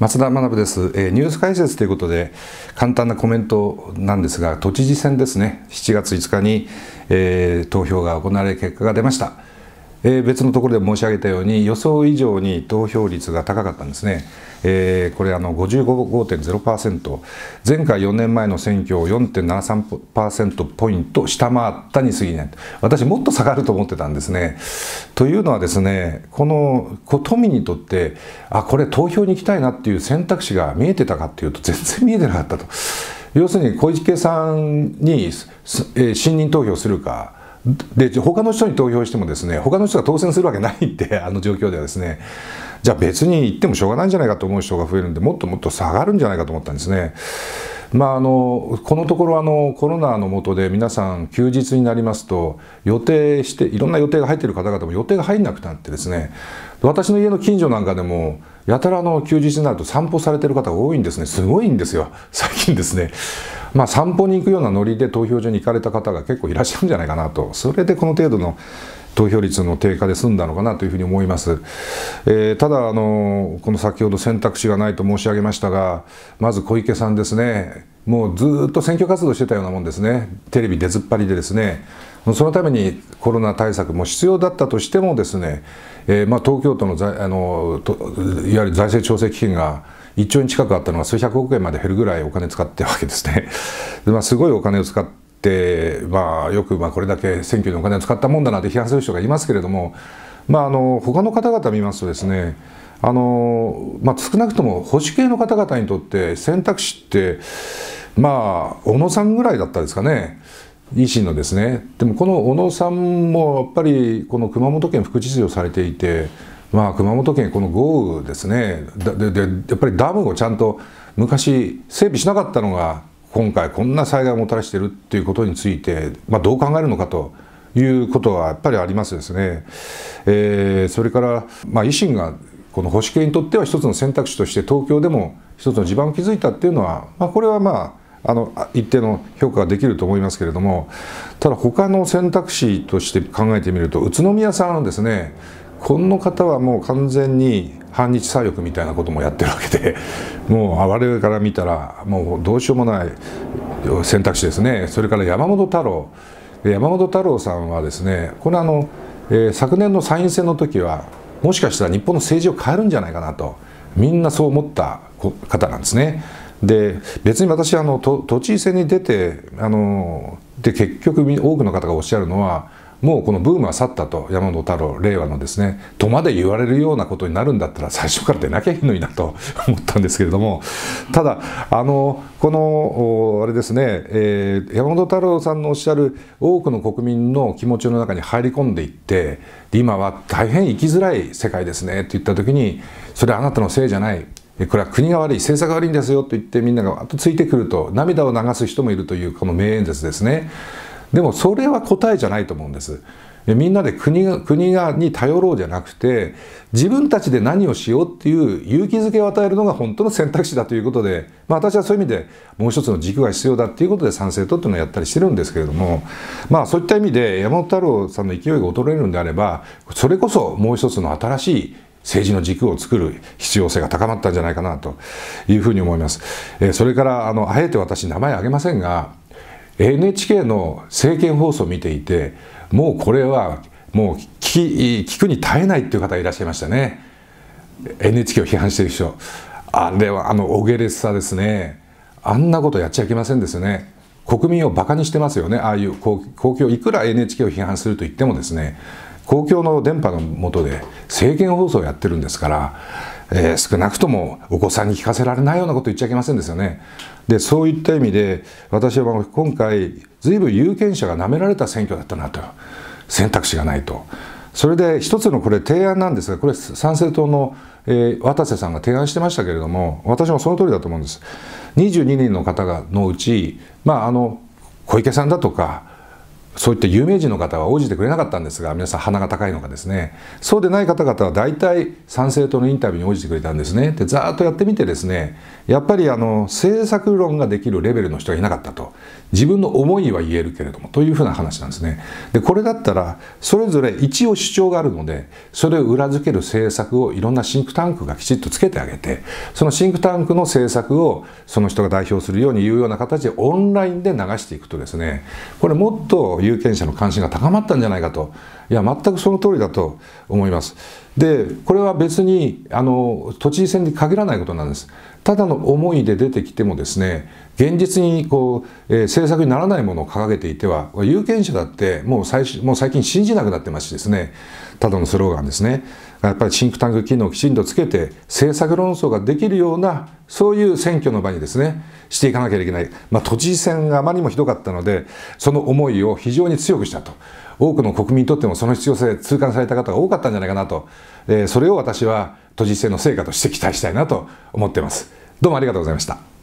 松田学です、えー、ニュース解説ということで簡単なコメントなんですが都知事選ですね7月5日に、えー、投票が行われ結果が出ました。えー、別のところで申し上げたように予想以上に投票率が高かったんですね、えー、これあの55.0%前回4年前の選挙を4.73%ポイント下回ったに過ぎない私もっと下がると思ってたんですねというのはですねこの都民にとってあこれ投票に行きたいなっていう選択肢が見えてたかっていうと全然見えてなかったと要するに小池さんに、え信任投票するかで他の人に投票してもですね他の人が当選するわけないって あの状況ではですねじゃあ別に行ってもしょうがないんじゃないかと思う人が増えるんでもっともっと下がるんじゃないかと思ったんですね。まあ、あのこのところあのコロナの下で皆さん休日になりますと予定していろんな予定が入っている方々も予定が入んなくなってですね私の家の近所なんかでもやたらの休日になると散歩されてる方が多いんですねすごいんですよ最近ですね。まあ、散歩に行くようなノリで投票所に行かれた方が結構いらっしゃるんじゃないかなとそれでこの程度の投票率の低下で済んだのかなというふうに思います。えー、ただあの、この先ほど選択肢がないと申し上げましたが、まず小池さんですね、もうずっと選挙活動してたようなもんですね、テレビ出ずっぱりでですね、そのためにコロナ対策も必要だったとしてもですね、えー、まあ東京都のあのいわゆる財政調整基金が1兆円近くあったのが数百億円まで減るぐらいお金使ってるわけですね。まあ、すごいお金を使ってっまあ、よくまあこれだけ選挙にお金を使ったもんだなって批判する人がいますけれども、まあ、あの他の方々見ますとですねあの、まあ、少なくとも保守系の方々にとって選択肢って、まあ、小野さんぐらいだったですかね。維新のですねでもこの小野さんもやっぱりこの熊本県副知事をされていて、まあ、熊本県この豪雨ですねででやっぱりダムをちゃんと昔整備しなかったのが今回こんな災害をもたらしているっていうことについて、まあ、どう考えるのかということはやっぱりありますですね。えー、それから、まあ、維新がこの保守系にとっては一つの選択肢として東京でも一つの地盤を築いたっていうのは、まあ、これはまああの一定の評価ができると思いますけれどもただ他の選択肢として考えてみると宇都宮さんですねこの方はもう完全に反日左翼みたいなこともやってるわけで もう我々から見たらもうどうしようもない選択肢ですねそれから山本太郎山本太郎さんはですねこれあの、えー、昨年の参院選の時はもしかしたら日本の政治を変えるんじゃないかなとみんなそう思った方なんですね。で別に私あの都知事選に出てあので結局多くの方がおっしゃるのはもうこのブームは去ったと山本太郎令和のですねとまで言われるようなことになるんだったら最初から出なきゃいいのになと思ったんですけれどもただあのこのあれですね、えー、山本太郎さんのおっしゃる多くの国民の気持ちの中に入り込んでいって今は大変生きづらい世界ですねって言った時にそれはあなたのせいじゃないこれは国が悪い政策が悪いんですよと言ってみんながわっとついてくると涙を流す人もいるというこの名演説ですね。でもそれは答えじゃないと思うんです。みんなで国が国がに頼ろうじゃなくて自分たちで何をしようっていう勇気づけを与えるのが本当の選択肢だということで、まあ、私はそういう意味でもう一つの軸が必要だっていうことで賛成とっていうのをやったりしてるんですけれども、まあ、そういった意味で山本太郎さんの勢いが衰えるんであればそれこそもう一つの新しい政治の軸を作る必要性が高まったんじゃないかなというふうに思います。えそれからあのあえて私名前挙げませんが NHK の政見放送を見ていてもうこれはもう聞聞くに耐えないっていう方いらっしゃいましたね NHK を批判してる人あれはあのお下劣さですねあんなことやっちゃいけませんですね国民をバカにしてますよねああいう公共いくら NHK を批判すると言ってもですね公共の電波の下で政見放送をやってるんですからえー、少なくともお子さんに聞かせられないようなこと言っちゃいけませんですよね。でそういった意味で私は今回随分有権者がなめられた選挙だったなと選択肢がないと。それで一つのこれ提案なんですがこれ参政党の、えー、渡瀬さんが提案してましたけれども私もその通りだと思うんです。22人の方がのうち、まあ、あの小池さんだとかそういった有名人の方は応じてくれなかったんですが皆さん鼻が高いのかですねそうでない方々は大体参政党のインタビューに応じてくれたんですねでざーっとやってみてですねやっぱりあの政策論ができるレベルの人がいなかったと自分の思いは言えるけれどもというふうな話なんですねでこれだったらそれぞれ一応主張があるのでそれを裏付ける政策をいろんなシンクタンクがきちっとつけてあげてそのシンクタンクの政策をその人が代表するように言うような形でオンラインで流していくとですねこれもっと有権者の関心が高まったんじゃないかといや全くその通りだと思います。でこれは別にあの都知事選に限らないことなんですただの思いで出てきてもですね現実にこう、えー、政策にならないものを掲げていては有権者だってもう最もう最近信じなくなってますしですねただのスローガンですねやっぱりシンクタンク機能をきちんとつけて政策論争ができるようなそういう選挙の場にですねしていかなきゃいけない、まあ、都知事選があまりにもひどかったのでその思いを非常に強くしたと多くの国民にとってもその必要性痛感された方が多かったんじゃないかなと、えー、それを私は都知事選の成果として期待したいなと思っています。どうもありがとうございました。